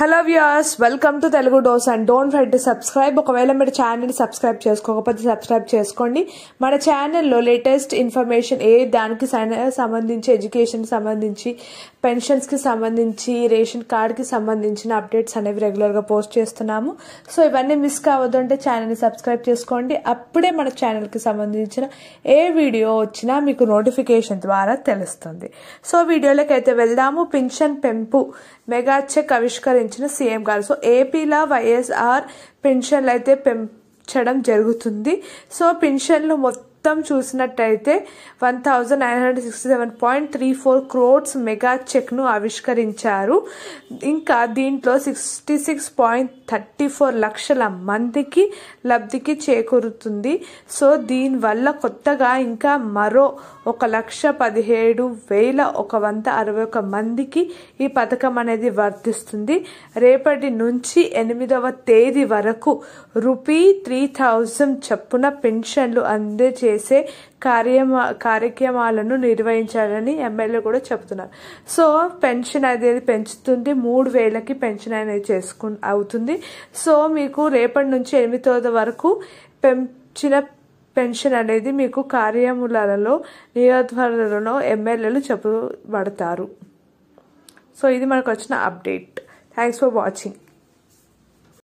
hello viewers welcome to Telugu dose and don't fight to subscribe ఒకవేళ మీరు ఛానల్ని subscribe చేసుకోకపోతే సబ్స్క్రైబ్ చేసుకోండి మన ఛానల్లో లేటెస్ట్ ఇన్ఫర్మేషన్ ఏ దానికి సంబంధించి ఎడ్యుకేషన్ సంబంధించి పెన్షన్స్కి సంబంధించి రేషన్ కార్డ్కి సంబంధించిన అప్డేట్స్ అనేవి రెగ్యులర్గా పోస్ట్ చేస్తున్నాము సో ఇవన్నీ మిస్ కావద్దు అంటే ఛానల్ని సబ్స్క్రైబ్ చేసుకోండి అప్పుడే మన ఛానల్కి సంబంధించిన ఏ వీడియో వచ్చినా మీకు నోటిఫికేషన్ ద్వారా తెలుస్తుంది సో వీడియోలోకి అయితే వెళ్దాము పింఛన్ పెంపు మెగాచెక్ చెక్ పెంచిన సీఎం గారు సో ఏపీలో వైఎస్ఆర్ పెన్షన్లు అయితే పెంచడం జరుగుతుంది సో పెన్షన్లు మొత్తం మొత్తం చూసినట్టయితే one thousand nine hundred sixty seven point three four crores mega చెక్ను ఆవిష్కరించారు ఇంకా దీంట్లో sixty six point thirty four లక్షల మందికి లబ్ధికి చేకూరుతుంది సో దీనివల్ల కొత్తగా ఇంకా మరో ఒక లక్ష పదిహేడు వేల ఒక వంద అరవై ఒక మందికి ఈ పథకం అనేది వర్తిస్తుంది రేపటి నుంచి ఎనిమిదవ తేదీ వరకు రూపీ త్రీ థౌజండ్ చప్పున పెన్షన్లు అందే చేసే కార్యమా కార్యక్రమాలను నిర్వహించాలని ఎమ్మెల్యే కూడా చెప్తున్నారు సో పెన్షన్ అనేది పెంచుతుంది మూడు వేలకి పెన్షన్ అనేది చేసుకు అవుతుంది సో మీకు రేపటి నుంచి ఎనిమిది వరకు పెంచిన పెన్షన్ అనేది మీకు కార్యములలో నియోజకవర్గంలో ఎమ్మెల్యేలు చెప్పబడతారు సో ఇది మనకు వచ్చిన అప్డేట్ థ్యాంక్స్ ఫర్ వాచింగ్